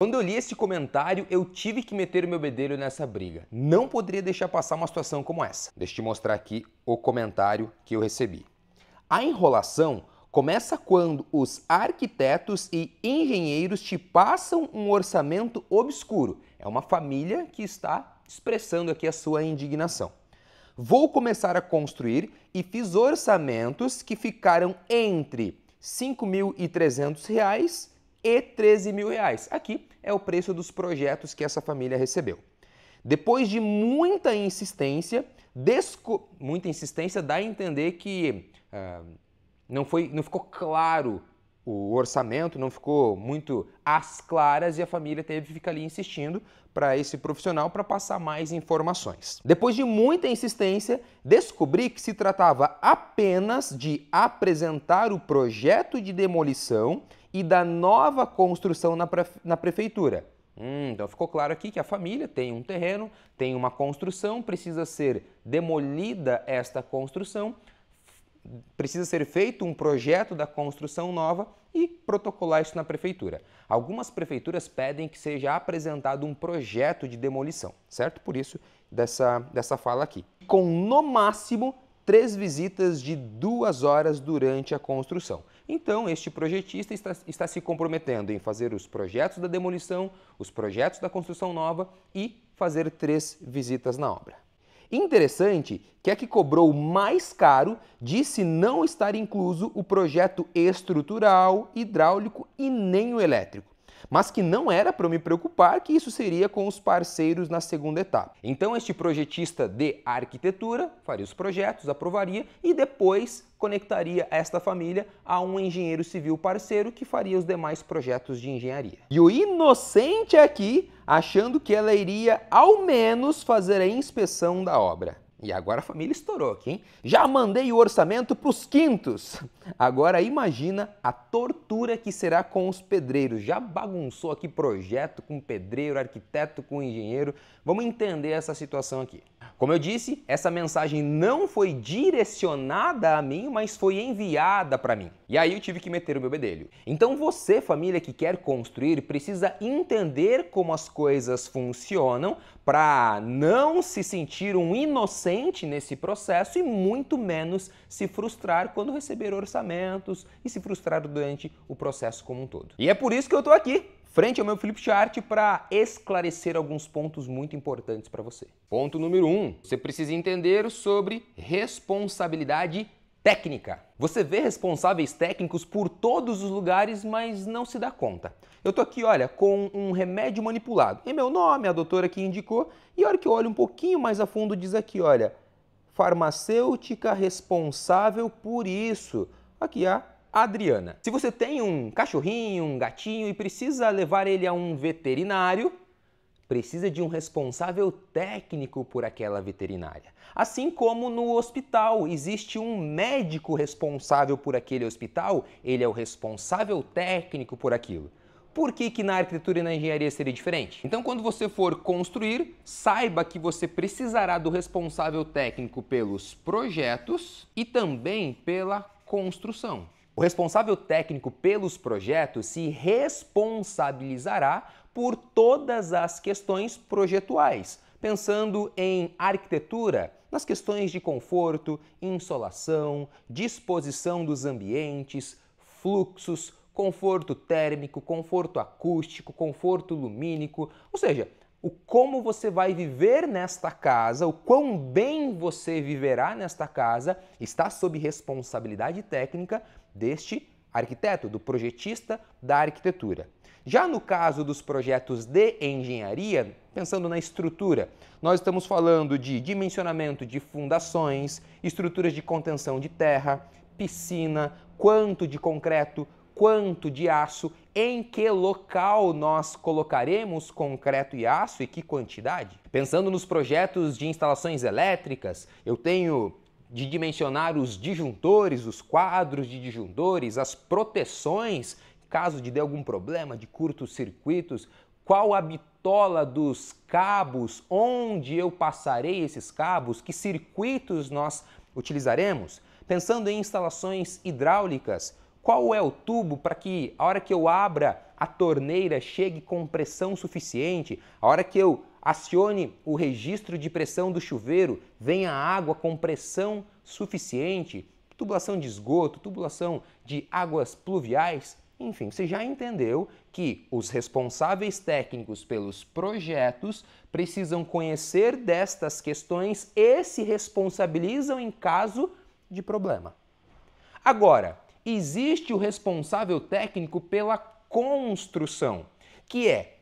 Quando eu li esse comentário, eu tive que meter o meu bedelho nessa briga. Não poderia deixar passar uma situação como essa. Deixa eu te mostrar aqui o comentário que eu recebi. A enrolação começa quando os arquitetos e engenheiros te passam um orçamento obscuro. É uma família que está expressando aqui a sua indignação. Vou começar a construir e fiz orçamentos que ficaram entre R$ 5.300 e 13 mil reais. Aqui é o preço dos projetos que essa família recebeu. Depois de muita insistência, desco... muita insistência dá a entender que ah, não, foi, não ficou claro o orçamento, não ficou muito às claras e a família teve que ficar ali insistindo para esse profissional para passar mais informações. Depois de muita insistência, descobri que se tratava apenas de apresentar o projeto de demolição e da nova construção na, prefe na prefeitura. Hum, então ficou claro aqui que a família tem um terreno, tem uma construção, precisa ser demolida esta construção, precisa ser feito um projeto da construção nova e protocolar isso na prefeitura. Algumas prefeituras pedem que seja apresentado um projeto de demolição, certo? Por isso dessa, dessa fala aqui. Com no máximo três visitas de duas horas durante a construção. Então, este projetista está, está se comprometendo em fazer os projetos da demolição, os projetos da construção nova e fazer três visitas na obra. Interessante que é que cobrou mais caro disse não estar incluso o projeto estrutural, hidráulico e nem o elétrico mas que não era para eu me preocupar que isso seria com os parceiros na segunda etapa. Então este projetista de arquitetura faria os projetos, aprovaria e depois conectaria esta família a um engenheiro civil parceiro que faria os demais projetos de engenharia. E o inocente aqui achando que ela iria ao menos fazer a inspeção da obra. E agora a família estourou aqui, hein? Já mandei o orçamento para os quintos. Agora imagina a tortura que será com os pedreiros. Já bagunçou aqui projeto com pedreiro, arquiteto com engenheiro. Vamos entender essa situação aqui. Como eu disse, essa mensagem não foi direcionada a mim, mas foi enviada para mim. E aí eu tive que meter o meu bedelho. Então você, família que quer construir, precisa entender como as coisas funcionam para não se sentir um inocente nesse processo e muito menos se frustrar quando receber orçamentos e se frustrar durante o processo como um todo. E é por isso que eu estou aqui, frente ao meu flipchart, para esclarecer alguns pontos muito importantes para você. Ponto número 1. Um, você precisa entender sobre responsabilidade técnica. Você vê responsáveis técnicos por todos os lugares, mas não se dá conta. Eu tô aqui, olha, com um remédio manipulado. Em é meu nome, a doutora que indicou. E a hora que eu olho um pouquinho mais a fundo, diz aqui, olha, farmacêutica responsável por isso. Aqui a Adriana. Se você tem um cachorrinho, um gatinho e precisa levar ele a um veterinário, precisa de um responsável técnico por aquela veterinária. Assim como no hospital existe um médico responsável por aquele hospital, ele é o responsável técnico por aquilo. Por que, que na arquitetura e na engenharia seria diferente? Então, quando você for construir, saiba que você precisará do responsável técnico pelos projetos e também pela construção. O responsável técnico pelos projetos se responsabilizará por todas as questões projetuais, pensando em arquitetura, nas questões de conforto, insolação, disposição dos ambientes, fluxos, conforto térmico, conforto acústico, conforto lumínico, ou seja, o como você vai viver nesta casa, o quão bem você viverá nesta casa, está sob responsabilidade técnica deste arquiteto, do projetista da arquitetura. Já no caso dos projetos de engenharia, pensando na estrutura, nós estamos falando de dimensionamento de fundações, estruturas de contenção de terra, piscina, quanto de concreto, quanto de aço, em que local nós colocaremos concreto e aço e que quantidade. Pensando nos projetos de instalações elétricas, eu tenho de dimensionar os disjuntores, os quadros de disjuntores, as proteções, caso de algum problema de curtos circuitos, qual a bitola dos cabos, onde eu passarei esses cabos, que circuitos nós utilizaremos. Pensando em instalações hidráulicas, qual é o tubo para que a hora que eu abra a torneira chegue com pressão suficiente, a hora que eu acione o registro de pressão do chuveiro, venha água com pressão suficiente, tubulação de esgoto, tubulação de águas pluviais, enfim, você já entendeu que os responsáveis técnicos pelos projetos precisam conhecer destas questões e se responsabilizam em caso de problema. Agora, existe o responsável técnico pela construção, que é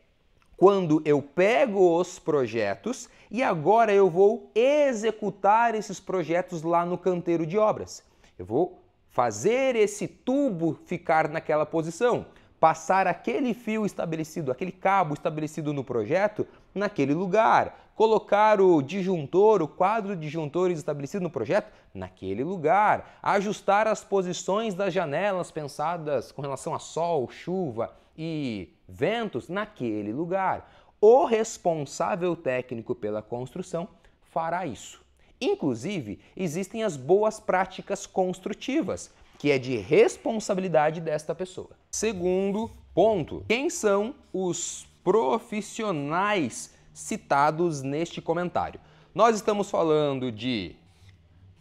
quando eu pego os projetos e agora eu vou executar esses projetos lá no canteiro de obras. Eu vou fazer esse tubo ficar naquela posição, passar aquele fio estabelecido, aquele cabo estabelecido no projeto naquele lugar. Colocar o disjuntor, o quadro de disjuntores estabelecido no projeto, naquele lugar. Ajustar as posições das janelas pensadas com relação a sol, chuva e ventos, naquele lugar. O responsável técnico pela construção fará isso. Inclusive, existem as boas práticas construtivas, que é de responsabilidade desta pessoa. Segundo ponto: quem são os profissionais citados neste comentário. Nós estamos falando de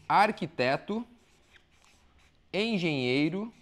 arquiteto, engenheiro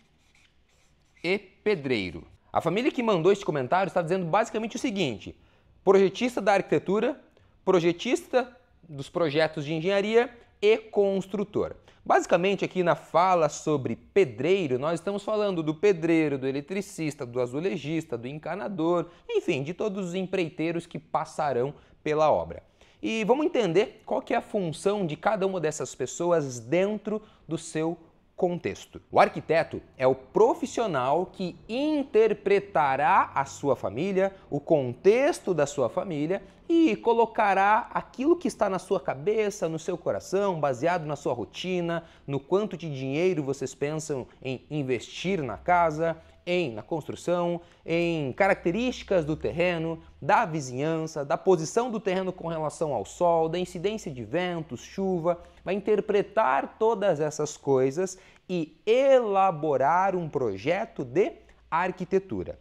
e pedreiro. A família que mandou este comentário está dizendo basicamente o seguinte: projetista da arquitetura, projetista dos projetos de engenharia e construtor. Basicamente, aqui na fala sobre pedreiro, nós estamos falando do pedreiro, do eletricista, do azulejista, do encanador, enfim, de todos os empreiteiros que passarão pela obra. E vamos entender qual que é a função de cada uma dessas pessoas dentro do seu contexto. O arquiteto é o profissional que interpretará a sua família, o contexto da sua família e colocará aquilo que está na sua cabeça, no seu coração, baseado na sua rotina, no quanto de dinheiro vocês pensam em investir na casa, em na construção, em características do terreno, da vizinhança, da posição do terreno com relação ao sol, da incidência de ventos, chuva, vai interpretar todas essas coisas e elaborar um projeto de arquitetura.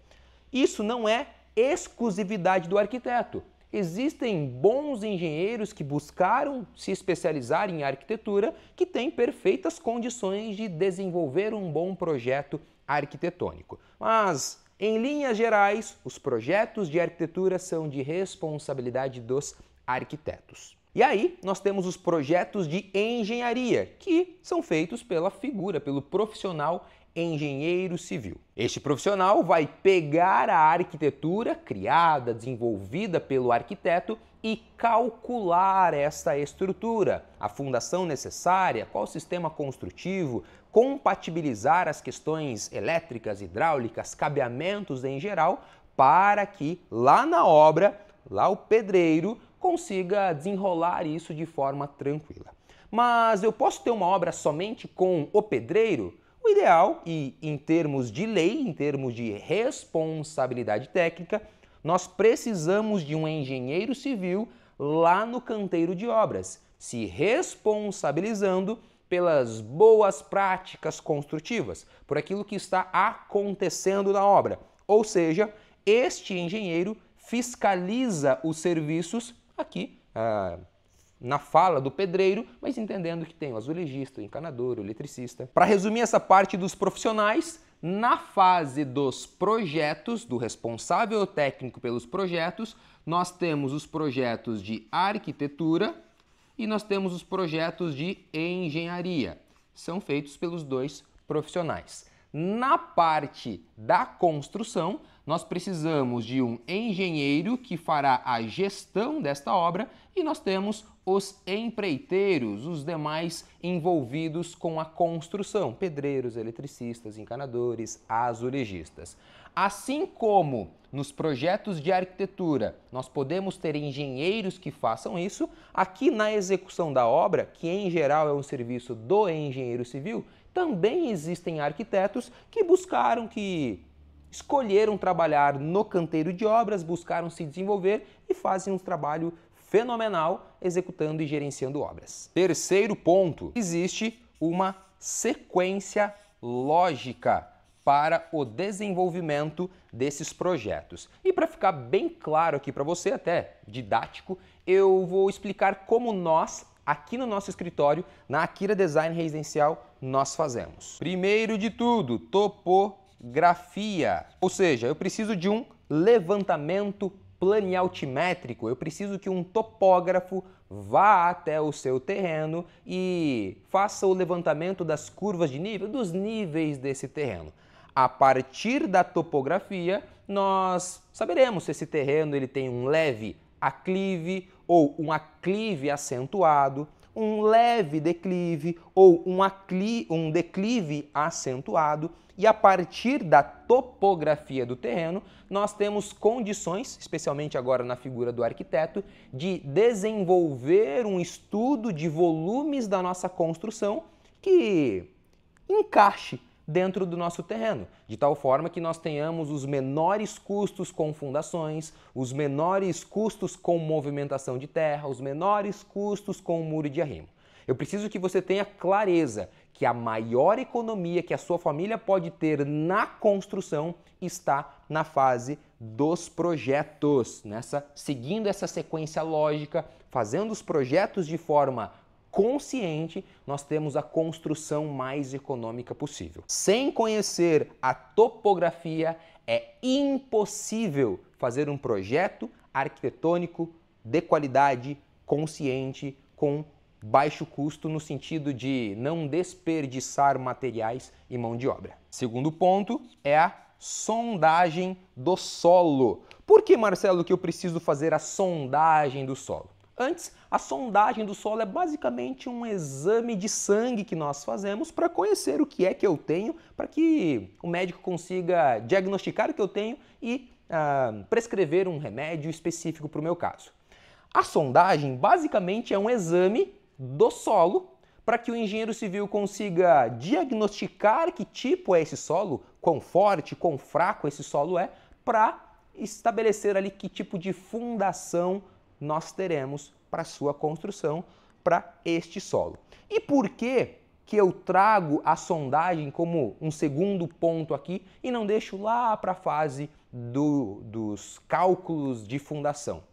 Isso não é exclusividade do arquiteto. Existem bons engenheiros que buscaram se especializar em arquitetura que têm perfeitas condições de desenvolver um bom projeto arquitetônico. Mas, em linhas gerais, os projetos de arquitetura são de responsabilidade dos arquitetos. E aí, nós temos os projetos de engenharia, que são feitos pela figura, pelo profissional engenheiro civil. Este profissional vai pegar a arquitetura criada, desenvolvida pelo arquiteto e calcular esta estrutura, a fundação necessária, qual sistema construtivo, compatibilizar as questões elétricas, hidráulicas, cabeamentos em geral, para que lá na obra, lá o pedreiro consiga desenrolar isso de forma tranquila. Mas eu posso ter uma obra somente com o pedreiro? O ideal, e em termos de lei, em termos de responsabilidade técnica, nós precisamos de um engenheiro civil lá no canteiro de obras, se responsabilizando pelas boas práticas construtivas, por aquilo que está acontecendo na obra. Ou seja, este engenheiro fiscaliza os serviços aqui. Ah, na fala do pedreiro, mas entendendo que tem o azulejista, o encanador, o eletricista. Para resumir essa parte dos profissionais, na fase dos projetos, do responsável técnico pelos projetos, nós temos os projetos de arquitetura e nós temos os projetos de engenharia. São feitos pelos dois profissionais. Na parte da construção, nós precisamos de um engenheiro que fará a gestão desta obra e nós temos os empreiteiros, os demais envolvidos com a construção, pedreiros, eletricistas, encanadores, azulejistas. Assim como nos projetos de arquitetura nós podemos ter engenheiros que façam isso, aqui na execução da obra, que em geral é um serviço do engenheiro civil, também existem arquitetos que buscaram, que escolheram trabalhar no canteiro de obras, buscaram se desenvolver e fazem um trabalho fenomenal executando e gerenciando obras. Terceiro ponto: existe uma sequência lógica para o desenvolvimento desses projetos. E para ficar bem claro aqui para você, até didático, eu vou explicar como nós, aqui no nosso escritório, na Akira Design Residencial, nós fazemos. Primeiro de tudo, topo grafia. Ou seja, eu preciso de um levantamento planialtimétrico, eu preciso que um topógrafo vá até o seu terreno e faça o levantamento das curvas de nível, dos níveis desse terreno. A partir da topografia, nós saberemos se esse terreno ele tem um leve aclive ou um aclive acentuado, um leve declive ou um, acli, um declive acentuado, e a partir da topografia do terreno, nós temos condições, especialmente agora na figura do arquiteto, de desenvolver um estudo de volumes da nossa construção que encaixe dentro do nosso terreno, de tal forma que nós tenhamos os menores custos com fundações, os menores custos com movimentação de terra, os menores custos com o muro de arrimo. Eu preciso que você tenha clareza que a maior economia que a sua família pode ter na construção está na fase dos projetos, nessa seguindo essa sequência lógica, fazendo os projetos de forma consciente, nós temos a construção mais econômica possível. Sem conhecer a topografia, é impossível fazer um projeto arquitetônico de qualidade, consciente, com baixo custo no sentido de não desperdiçar materiais e mão de obra. Segundo ponto é a sondagem do solo. Por que, Marcelo, que eu preciso fazer a sondagem do solo? Antes, a sondagem do solo é basicamente um exame de sangue que nós fazemos para conhecer o que é que eu tenho, para que o médico consiga diagnosticar o que eu tenho e ah, prescrever um remédio específico para o meu caso. A sondagem basicamente é um exame do solo para que o engenheiro civil consiga diagnosticar que tipo é esse solo, quão forte, quão fraco esse solo é, para estabelecer ali que tipo de fundação nós teremos para sua construção para este solo. E por que que eu trago a sondagem como um segundo ponto aqui e não deixo lá para a fase do, dos cálculos de fundação?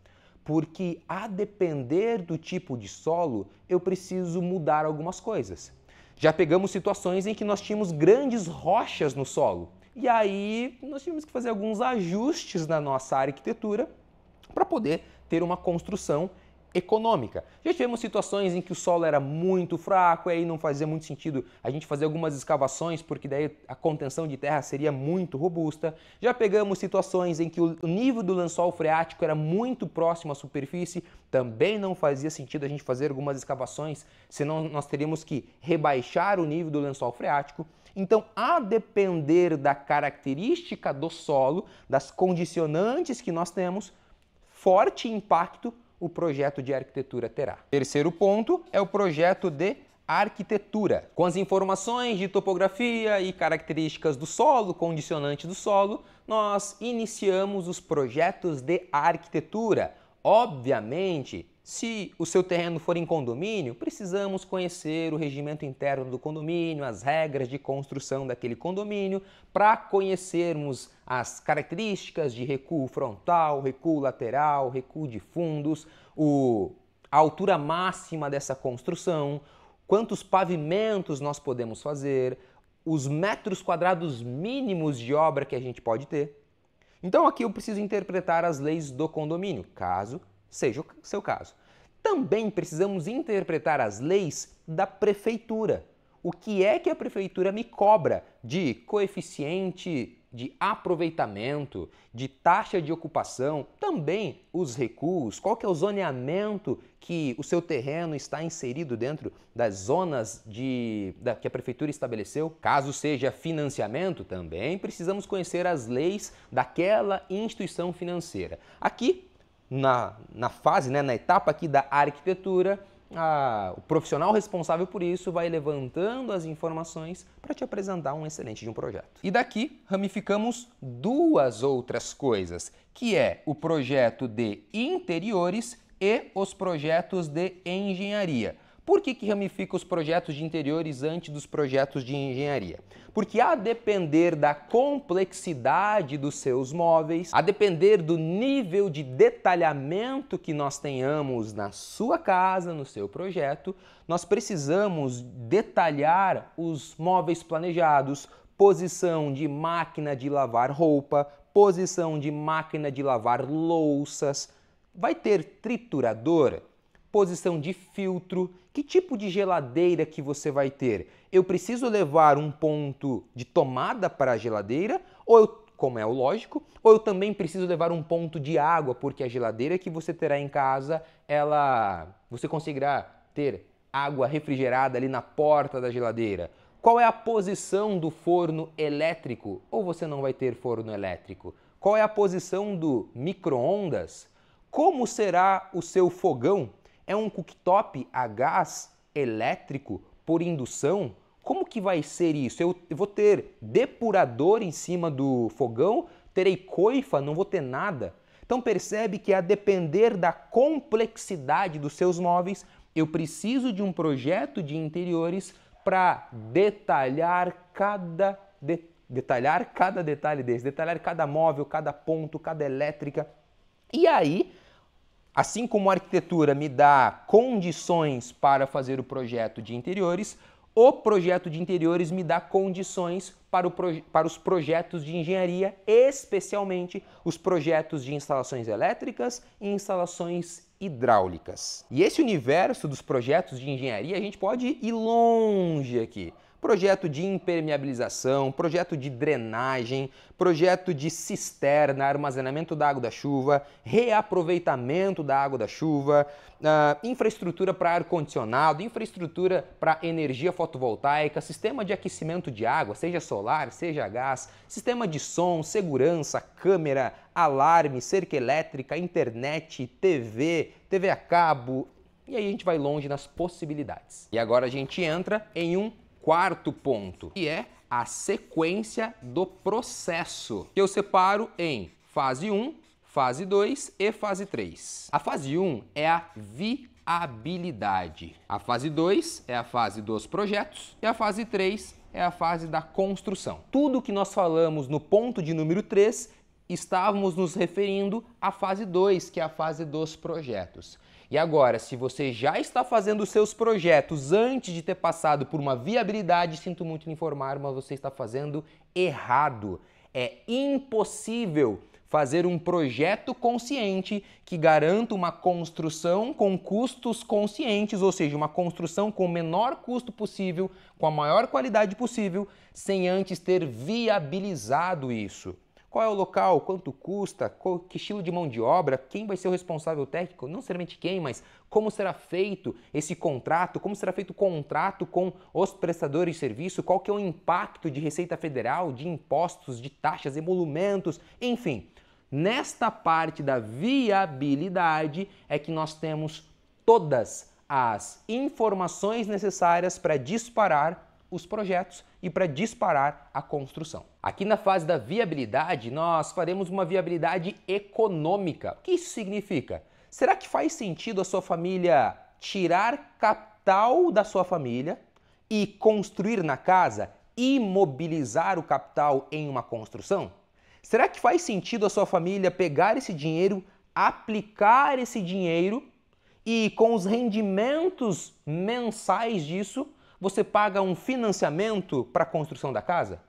Porque a depender do tipo de solo, eu preciso mudar algumas coisas. Já pegamos situações em que nós tínhamos grandes rochas no solo. E aí nós tínhamos que fazer alguns ajustes na nossa arquitetura para poder ter uma construção econômica. Já tivemos situações em que o solo era muito fraco e aí não fazia muito sentido a gente fazer algumas escavações, porque daí a contenção de terra seria muito robusta. Já pegamos situações em que o nível do lençol freático era muito próximo à superfície, também não fazia sentido a gente fazer algumas escavações, senão nós teríamos que rebaixar o nível do lençol freático. Então, a depender da característica do solo, das condicionantes que nós temos, forte impacto o projeto de arquitetura terá. Terceiro ponto é o projeto de arquitetura. Com as informações de topografia e características do solo, condicionante do solo, nós iniciamos os projetos de arquitetura, obviamente se o seu terreno for em condomínio, precisamos conhecer o regimento interno do condomínio, as regras de construção daquele condomínio, para conhecermos as características de recuo frontal, recuo lateral, recuo de fundos, o, a altura máxima dessa construção, quantos pavimentos nós podemos fazer, os metros quadrados mínimos de obra que a gente pode ter. Então aqui eu preciso interpretar as leis do condomínio, caso seja o seu caso. Também precisamos interpretar as leis da prefeitura. O que é que a prefeitura me cobra de coeficiente de aproveitamento, de taxa de ocupação, também os recuos, qual que é o zoneamento que o seu terreno está inserido dentro das zonas de, da, que a prefeitura estabeleceu. Caso seja financiamento, também precisamos conhecer as leis daquela instituição financeira. Aqui na, na fase, né, na etapa aqui da arquitetura, a, o profissional responsável por isso vai levantando as informações para te apresentar um excelente de um projeto. E daqui ramificamos duas outras coisas, que é o projeto de interiores e os projetos de engenharia. Por que, que ramifica os projetos de interiores antes dos projetos de engenharia? Porque a depender da complexidade dos seus móveis, a depender do nível de detalhamento que nós tenhamos na sua casa, no seu projeto, nós precisamos detalhar os móveis planejados, posição de máquina de lavar roupa, posição de máquina de lavar louças, vai ter trituradora? posição de filtro, que tipo de geladeira que você vai ter. Eu preciso levar um ponto de tomada para a geladeira ou eu, como é o lógico, ou eu também preciso levar um ponto de água, porque a geladeira que você terá em casa, ela você conseguirá ter água refrigerada ali na porta da geladeira. Qual é a posição do forno elétrico? Ou você não vai ter forno elétrico? Qual é a posição do micro-ondas? Como será o seu fogão? É um cooktop a gás elétrico por indução? Como que vai ser isso? Eu vou ter depurador em cima do fogão? Terei coifa? Não vou ter nada? Então percebe que a depender da complexidade dos seus móveis, eu preciso de um projeto de interiores para detalhar cada de, detalhar cada detalhe desse, detalhar cada móvel, cada ponto, cada elétrica. E aí Assim como a arquitetura me dá condições para fazer o projeto de interiores, o projeto de interiores me dá condições para, proje para os projetos de engenharia, especialmente os projetos de instalações elétricas e instalações hidráulicas. E esse universo dos projetos de engenharia, a gente pode ir longe aqui projeto de impermeabilização, projeto de drenagem, projeto de cisterna, armazenamento da água da chuva, reaproveitamento da água da chuva, uh, infraestrutura para ar-condicionado, infraestrutura para energia fotovoltaica, sistema de aquecimento de água, seja solar, seja gás, sistema de som, segurança, câmera, alarme, cerca elétrica, internet, TV, TV a cabo. E aí a gente vai longe nas possibilidades. E agora a gente entra em um quarto ponto, que é a sequência do processo, que eu separo em fase 1, fase 2 e fase 3. A fase 1 é a viabilidade. A fase 2 é a fase dos projetos e a fase 3 é a fase da construção. Tudo que nós falamos no ponto de número 3 estávamos nos referindo à fase 2, que é a fase dos projetos. E agora, se você já está fazendo os seus projetos antes de ter passado por uma viabilidade, sinto muito lhe informar, mas você está fazendo errado. É impossível fazer um projeto consciente que garanta uma construção com custos conscientes, ou seja, uma construção com o menor custo possível, com a maior qualidade possível, sem antes ter viabilizado isso. Qual é o local? Quanto custa? Qual, que estilo de mão de obra? Quem vai ser o responsável técnico? Não necessariamente quem, mas como será feito esse contrato? Como será feito o contrato com os prestadores de serviço? Qual que é o impacto de Receita Federal, de impostos, de taxas, emolumentos, enfim. Nesta parte da viabilidade é que nós temos todas as informações necessárias para disparar os projetos e para disparar a construção. Aqui na fase da viabilidade, nós faremos uma viabilidade econômica. O que isso significa? Será que faz sentido a sua família tirar capital da sua família e construir na casa, imobilizar o capital em uma construção? Será que faz sentido a sua família pegar esse dinheiro, aplicar esse dinheiro e com os rendimentos mensais disso você paga um financiamento para a construção da casa?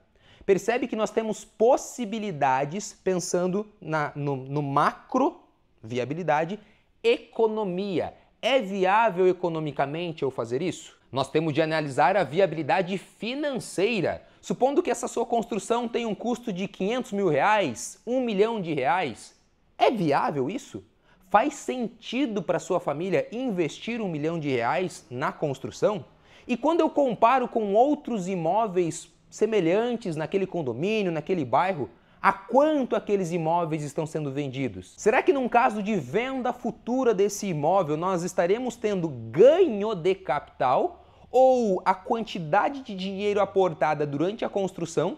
Percebe que nós temos possibilidades pensando na, no, no macro, viabilidade, economia. É viável economicamente eu fazer isso? Nós temos de analisar a viabilidade financeira. Supondo que essa sua construção tem um custo de 500 mil reais, 1 milhão de reais, é viável isso? Faz sentido para sua família investir um milhão de reais na construção? E quando eu comparo com outros imóveis semelhantes naquele condomínio, naquele bairro, a quanto aqueles imóveis estão sendo vendidos? Será que num caso de venda futura desse imóvel nós estaremos tendo ganho de capital ou a quantidade de dinheiro aportada durante a construção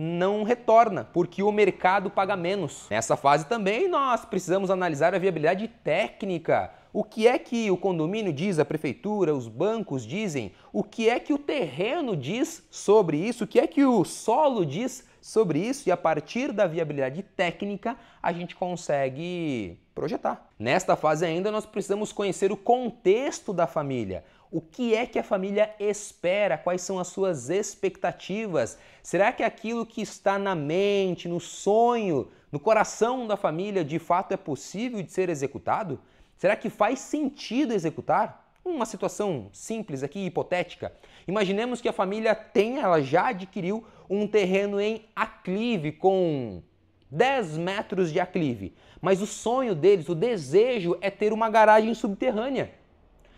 não retorna, porque o mercado paga menos. Nessa fase também nós precisamos analisar a viabilidade técnica o que é que o condomínio diz, a prefeitura, os bancos dizem? O que é que o terreno diz sobre isso? O que é que o solo diz sobre isso? E a partir da viabilidade técnica, a gente consegue projetar. Nesta fase ainda, nós precisamos conhecer o contexto da família. O que é que a família espera? Quais são as suas expectativas? Será que aquilo que está na mente, no sonho, no coração da família, de fato é possível de ser executado? Será que faz sentido executar? Uma situação simples aqui, hipotética. Imaginemos que a família tem, ela já adquiriu um terreno em aclive com 10 metros de aclive. Mas o sonho deles, o desejo é ter uma garagem subterrânea.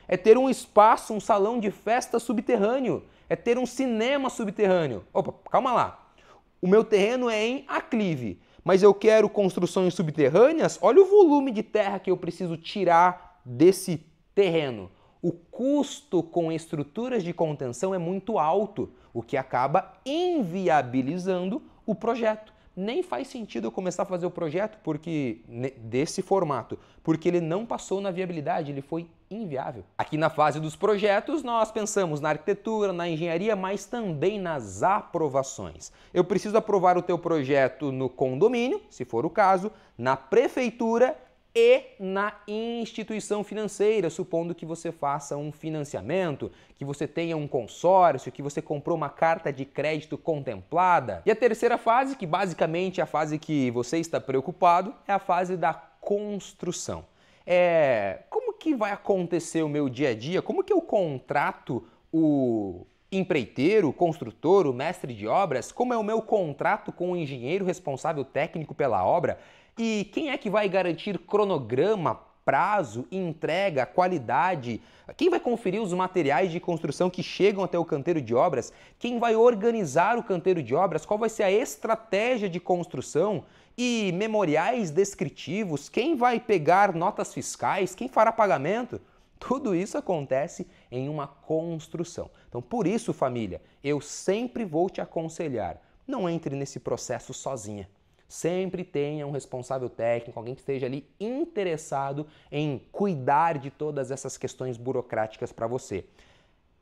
É ter um espaço, um salão de festa subterrâneo. É ter um cinema subterrâneo. Opa, calma lá. O meu terreno é em aclive, mas eu quero construções subterrâneas, olha o volume de terra que eu preciso tirar desse terreno. O custo com estruturas de contenção é muito alto, o que acaba inviabilizando o projeto. Nem faz sentido eu começar a fazer o projeto porque desse formato, porque ele não passou na viabilidade, ele foi inviável. Aqui na fase dos projetos, nós pensamos na arquitetura, na engenharia, mas também nas aprovações. Eu preciso aprovar o teu projeto no condomínio, se for o caso, na prefeitura e na instituição financeira, supondo que você faça um financiamento, que você tenha um consórcio, que você comprou uma carta de crédito contemplada. E a terceira fase, que basicamente é a fase que você está preocupado, é a fase da construção. É que vai acontecer o meu dia a dia? Como que eu contrato o empreiteiro, o construtor, o mestre de obras? Como é o meu contrato com o engenheiro responsável técnico pela obra? E quem é que vai garantir cronograma, prazo, entrega, qualidade? Quem vai conferir os materiais de construção que chegam até o canteiro de obras? Quem vai organizar o canteiro de obras? Qual vai ser a estratégia de construção? e memoriais descritivos, quem vai pegar notas fiscais, quem fará pagamento, tudo isso acontece em uma construção. Então, por isso, família, eu sempre vou te aconselhar: não entre nesse processo sozinha. Sempre tenha um responsável técnico, alguém que esteja ali interessado em cuidar de todas essas questões burocráticas para você.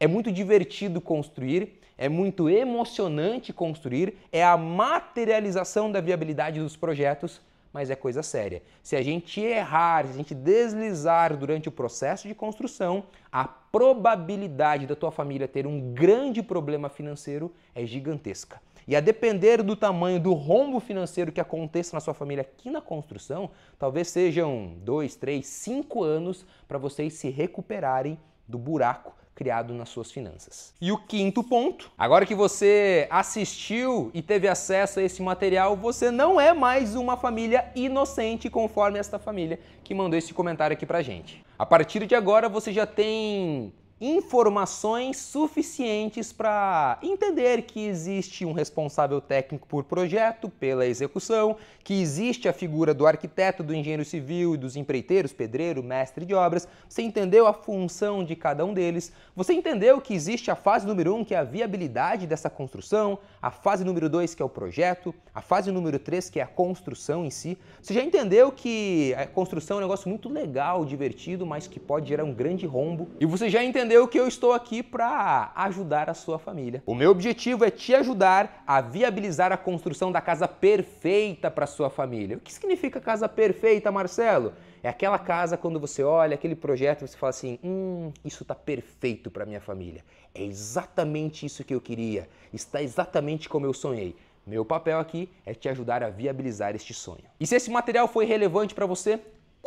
É muito divertido construir, é muito emocionante construir, é a materialização da viabilidade dos projetos, mas é coisa séria. Se a gente errar, se a gente deslizar durante o processo de construção, a probabilidade da tua família ter um grande problema financeiro é gigantesca. E a depender do tamanho do rombo financeiro que aconteça na sua família aqui na construção, talvez sejam dois, três, cinco anos para vocês se recuperarem do buraco criado nas suas finanças. E o quinto ponto, agora que você assistiu e teve acesso a esse material, você não é mais uma família inocente conforme esta família que mandou esse comentário aqui pra gente. A partir de agora você já tem informações suficientes para entender que existe um responsável técnico por projeto, pela execução, que existe a figura do arquiteto, do engenheiro civil e dos empreiteiros, pedreiro, mestre de obras. Você entendeu a função de cada um deles. Você entendeu que existe a fase número 1, um, que é a viabilidade dessa construção, a fase número 2, que é o projeto, a fase número 3, que é a construção em si. Você já entendeu que a construção é um negócio muito legal, divertido, mas que pode gerar um grande rombo. E você já entendeu entendeu que eu estou aqui para ajudar a sua família. O meu objetivo é te ajudar a viabilizar a construção da casa perfeita para sua família. O que significa casa perfeita, Marcelo? É aquela casa quando você olha aquele projeto e você fala assim: "Hum, isso está perfeito para minha família. É exatamente isso que eu queria. Está exatamente como eu sonhei." Meu papel aqui é te ajudar a viabilizar este sonho. E se esse material foi relevante para você,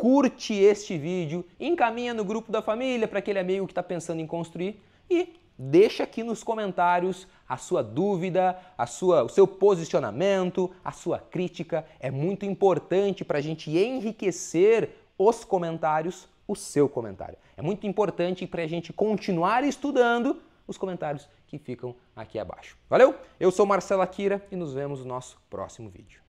curte este vídeo, encaminha no grupo da família para aquele amigo que está pensando em construir e deixa aqui nos comentários a sua dúvida, a sua, o seu posicionamento, a sua crítica. É muito importante para a gente enriquecer os comentários, o seu comentário. É muito importante para a gente continuar estudando os comentários que ficam aqui abaixo. Valeu? Eu sou Marcelo Akira e nos vemos no nosso próximo vídeo.